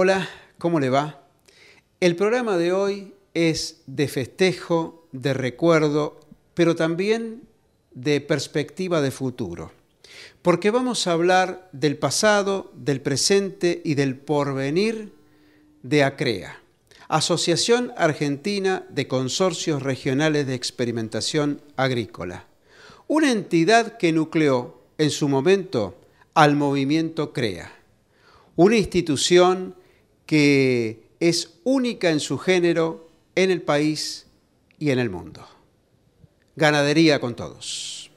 Hola, ¿cómo le va? El programa de hoy es de festejo, de recuerdo, pero también de perspectiva de futuro, porque vamos a hablar del pasado, del presente y del porvenir de ACREA, Asociación Argentina de Consorcios Regionales de Experimentación Agrícola, una entidad que nucleó en su momento al movimiento CREA, una institución que es única en su género en el país y en el mundo. Ganadería con todos.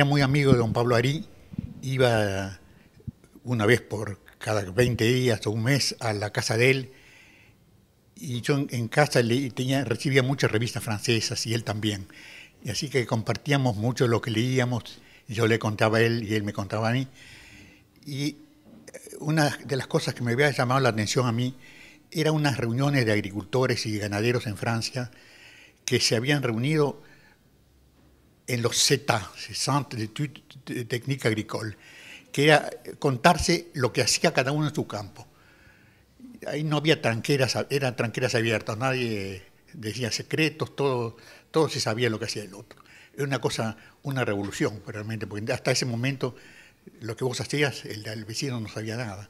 era muy amigo de don Pablo Arí, iba una vez por cada 20 días o un mes a la casa de él y yo en casa le tenía, recibía muchas revistas francesas y él también. Y así que compartíamos mucho lo que leíamos, yo le contaba a él y él me contaba a mí. Y eh, una de las cosas que me había llamado la atención a mí era unas reuniones de agricultores y ganaderos en Francia que se habían reunido en los CETA, Centre de técnica agricoles, que era contarse lo que hacía cada uno en su campo. Ahí no había tranqueras, eran tranqueras abiertas, nadie decía secretos, todo, todo se sabía lo que hacía el otro. Era una cosa, una revolución realmente, porque hasta ese momento lo que vos hacías, el, el vecino no sabía nada.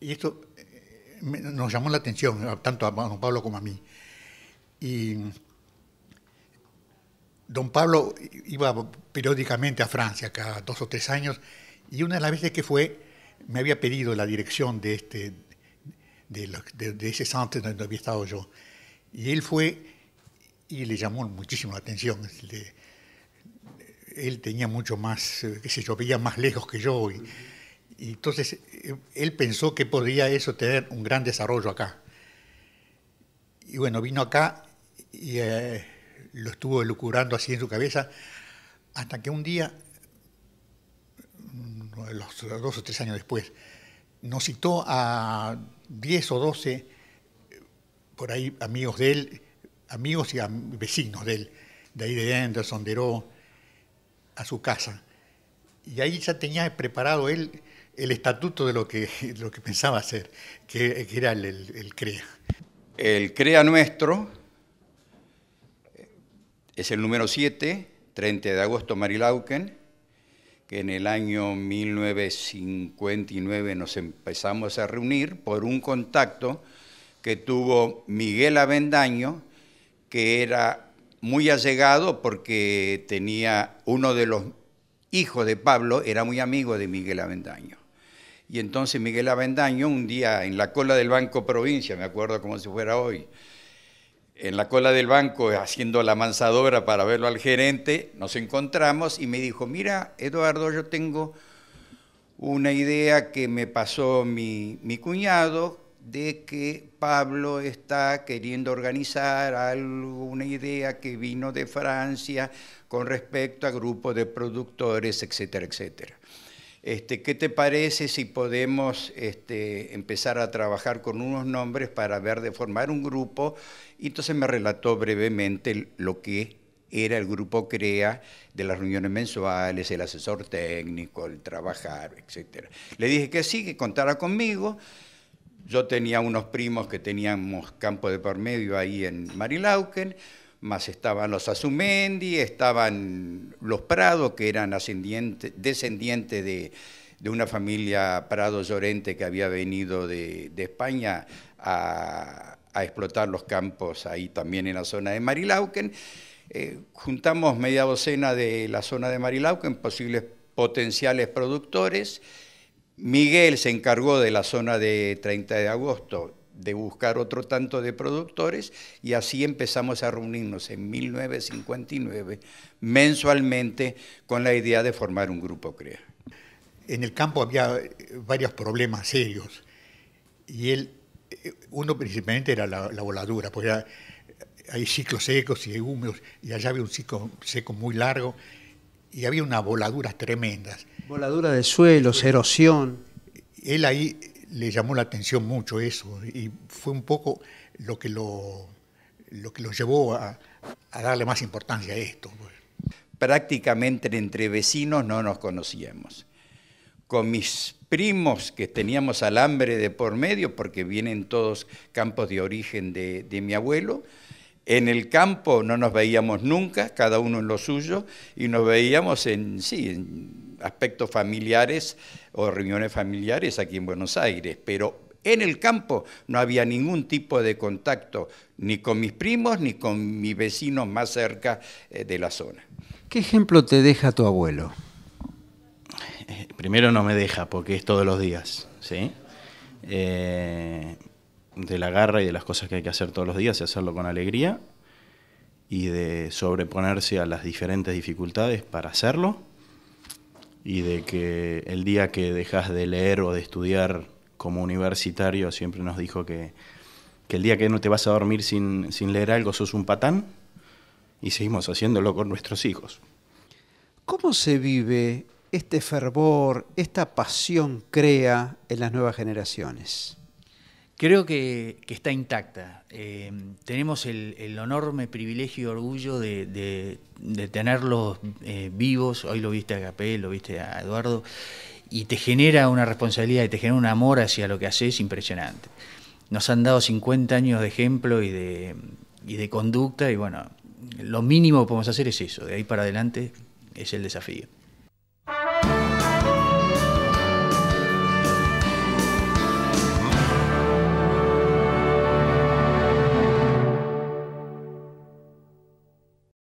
Y esto eh, nos llamó la atención, tanto a Pablo como a mí. Y Don Pablo iba periódicamente a Francia cada dos o tres años y una de las veces que fue me había pedido la dirección de, este, de, ese centro donde había estado yo. Y él fue y le llamó muchísimo la atención. él tenía mucho más, qué sé yo, veía más lejos que yo. Y, entonces eh, él pensó que podría eso tener un gran desarrollo acá. Y bueno, vino acá y... Eh, lo estuvo lucurando así en su cabeza, hasta que un día, mm, los dos o tres años después, nos citó a 10 o 12, eh, por ahí amigos de él, amigos y vecinos de él, de ahí de Anderson, de a su casa. Y ahí ya tenía preparado él el estatuto de lo que, lo que pensaba hacer, que, era el, el CREA. El CREA nuestro es el número 7, 30 de agosto, Marilauken, que en el año 1959 nos empezamos a reunir por un contacto que tuvo Miguel Avendaño, que era muy allegado porque tenía uno de los hijos de Pablo, era muy amigo de Miguel Avendaño. Y entonces Miguel Avendaño, un día en la cola del Banco Provincia, me acuerdo como si fuera hoy, en la cola del banco haciendo la mansadora para verlo al gerente, nos encontramos y me dijo, mira, Eduardo, yo tengo una idea que me pasó mi, mi cuñado de que Pablo está queriendo organizar algo, una idea que vino de Francia con respecto a grupos de productores, etcétera, etcétera. Este, ¿Qué te parece si podemos este, empezar a trabajar con unos nombres para ver de formar un grupo? Y entonces me relató brevemente lo que era el grupo CREA de las reuniones mensuales, el asesor técnico, el trabajar, etc. Le dije que sí, que contara conmigo. Yo tenía unos primos que teníamos campo de por medio ahí en Marilauken más estaban los Azumendi, estaban los Prado, que eran descendientes de, una familia Prado Llorente que había venido de, España a, explotar los campos ahí también en la zona de Marilauken. Eh, juntamos media docena de la zona de Marilauken, posibles potenciales productores. Miguel se encargó de la zona de 30 de agosto de buscar otro tanto de productores y así empezamos a reunirnos en 1959 mensualmente con la idea de formar un grupo CREA. En el campo había eh, varios problemas serios y el, eh, uno principalmente era la, voladura, porque eh, hay ciclos secos y húmedos y allá había un ciclo seco muy largo y había unas voladuras tremendas. Voladura de suelos, erosión. Él ahí le llamó la atención mucho eso y fue un poco lo que lo, que lo llevó a, darle más importancia a esto. Pues. Prácticamente entre vecinos no nos conocíamos. Con mis primos que teníamos alambre de por medio, porque vienen todos campos de origen de, de mi abuelo, en el campo no nos veíamos nunca, cada uno en lo suyo, y nos veíamos en, sí, en aspectos familiares o reuniones familiares aquí en Buenos Aires, pero en el campo no había ningún tipo de contacto ni con mis primos ni con mis vecinos más cerca eh, de la zona. ¿Qué ejemplo te deja tu abuelo? Eh, primero no me deja porque es todos los días, ¿sí? Eh, de la garra y de las cosas que hay que hacer todos los días y hacerlo con alegría y de sobreponerse a las diferentes dificultades para hacerlo y de que el día que dejas de leer o de estudiar como universitario siempre nos dijo que, el día que no te vas a dormir sin, sin leer algo sos un patán y seguimos haciéndolo con nuestros hijos. ¿Cómo se vive este fervor, esta pasión crea en las nuevas generaciones? Creo que, está intacta. Eh, tenemos el, enorme privilegio y orgullo de, tenerlos eh, vivos. Hoy lo viste a Capel, lo viste a Eduardo, y te genera una responsabilidad y te genera un amor hacia lo que haces impresionante. Nos han dado 50 años de ejemplo y de, y de conducta, y bueno, lo mínimo que podemos hacer es eso. De ahí para adelante es el desafío.